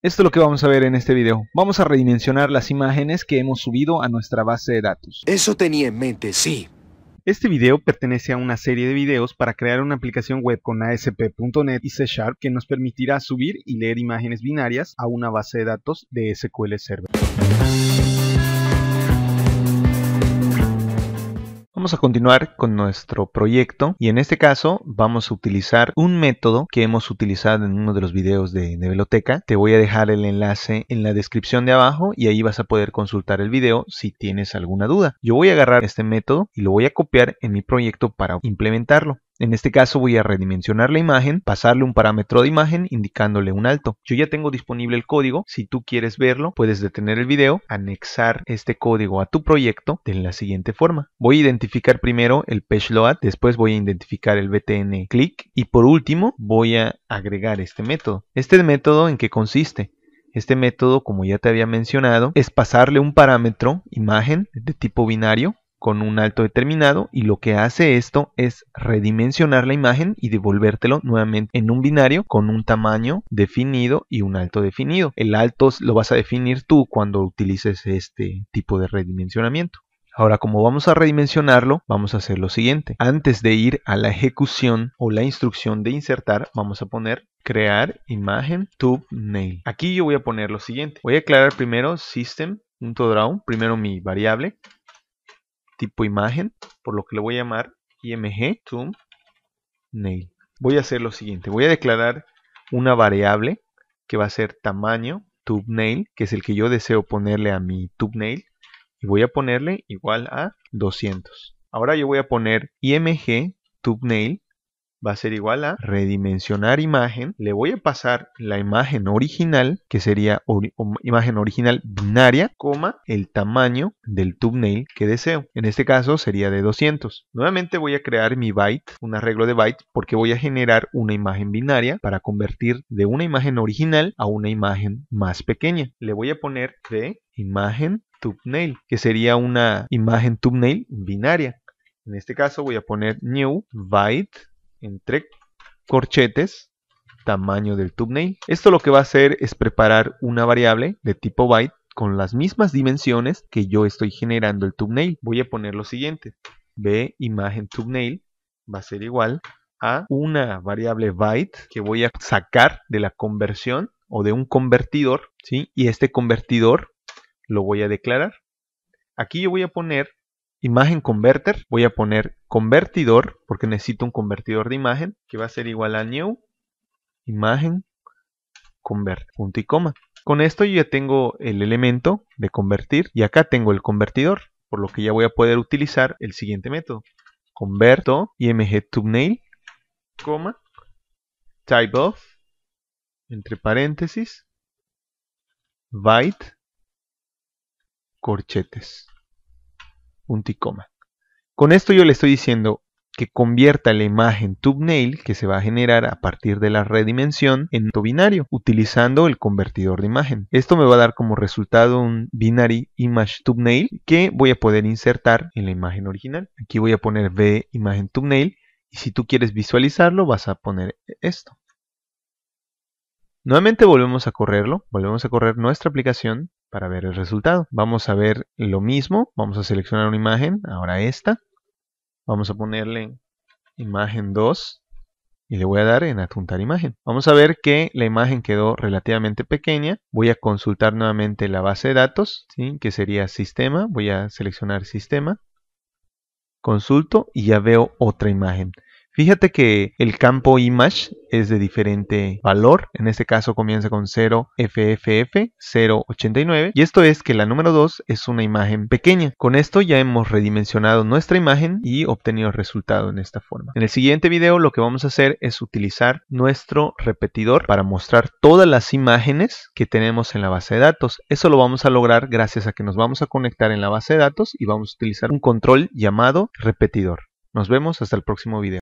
Esto es lo que vamos a ver en este video. Vamos a redimensionar las imágenes que hemos subido a nuestra base de datos. Eso tenía en mente, sí. Este video pertenece a una serie de videos para crear una aplicación web con ASP.NET y C que nos permitirá subir y leer imágenes binarias a una base de datos de SQL Server. a continuar con nuestro proyecto y en este caso vamos a utilizar un método que hemos utilizado en uno de los videos de Neveloteca. Te voy a dejar el enlace en la descripción de abajo y ahí vas a poder consultar el video si tienes alguna duda. Yo voy a agarrar este método y lo voy a copiar en mi proyecto para implementarlo. En este caso voy a redimensionar la imagen, pasarle un parámetro de imagen indicándole un alto. Yo ya tengo disponible el código, si tú quieres verlo puedes detener el video, anexar este código a tu proyecto de la siguiente forma. Voy a identificar primero el page load, después voy a identificar el btn click y por último voy a agregar este método. Este método en qué consiste? Este método, como ya te había mencionado, es pasarle un parámetro imagen de tipo binario con un alto determinado y lo que hace esto es redimensionar la imagen y devolvértelo nuevamente en un binario con un tamaño definido y un alto definido. El alto lo vas a definir tú cuando utilices este tipo de redimensionamiento. Ahora, como vamos a redimensionarlo, vamos a hacer lo siguiente. Antes de ir a la ejecución o la instrucción de insertar, vamos a poner crear imagen tube nail. Aquí yo voy a poner lo siguiente. Voy a aclarar primero system.draw, primero mi variable, tipo imagen, por lo que le voy a llamar img Voy a hacer lo siguiente, voy a declarar una variable que va a ser tamaño thumbnail, que es el que yo deseo ponerle a mi thumbnail, y voy a ponerle igual a 200. Ahora yo voy a poner img va a ser igual a redimensionar imagen. Le voy a pasar la imagen original, que sería um, imagen original binaria, coma el tamaño del thumbnail que deseo. En este caso sería de 200. Nuevamente voy a crear mi byte, un arreglo de byte, porque voy a generar una imagen binaria para convertir de una imagen original a una imagen más pequeña. Le voy a poner de imagen thumbnail, que sería una imagen thumbnail binaria. En este caso voy a poner new byte entre corchetes tamaño del thumbnail. Esto lo que va a hacer es preparar una variable de tipo byte con las mismas dimensiones que yo estoy generando el thumbnail. Voy a poner lo siguiente. B imagen thumbnail va a ser igual a una variable byte que voy a sacar de la conversión o de un convertidor, ¿sí? Y este convertidor lo voy a declarar. Aquí yo voy a poner imagen converter, voy a poner convertidor, porque necesito un convertidor de imagen, que va a ser igual a new, imagen, convert, punto y coma. Con esto yo ya tengo el elemento de convertir y acá tengo el convertidor, por lo que ya voy a poder utilizar el siguiente método. Converto img thumbnail, coma, type entre paréntesis, byte, corchetes. Con esto yo le estoy diciendo que convierta la imagen thumbnail que se va a generar a partir de la redimensión en un binario utilizando el convertidor de imagen. Esto me va a dar como resultado un binary image thumbnail que voy a poder insertar en la imagen original. Aquí voy a poner v imagen thumbnail y si tú quieres visualizarlo vas a poner esto. Nuevamente volvemos a correrlo, volvemos a correr nuestra aplicación para ver el resultado. Vamos a ver lo mismo, vamos a seleccionar una imagen, ahora esta. Vamos a ponerle imagen 2 y le voy a dar en adjuntar imagen. Vamos a ver que la imagen quedó relativamente pequeña. Voy a consultar nuevamente la base de datos, que sería sistema. Voy a seleccionar sistema, consulto y ya veo otra imagen. Fíjate que el campo image es de diferente valor, en este caso comienza con 0FFF 089 y esto es que la número 2 es una imagen pequeña. Con esto ya hemos redimensionado nuestra imagen y obtenido el resultado en esta forma. En el siguiente video lo que vamos a hacer es utilizar nuestro repetidor para mostrar todas las imágenes que tenemos en la base de datos. Eso lo vamos a lograr gracias a que nos vamos a conectar en la base de datos y vamos a utilizar un control llamado repetidor. Nos vemos hasta el próximo video.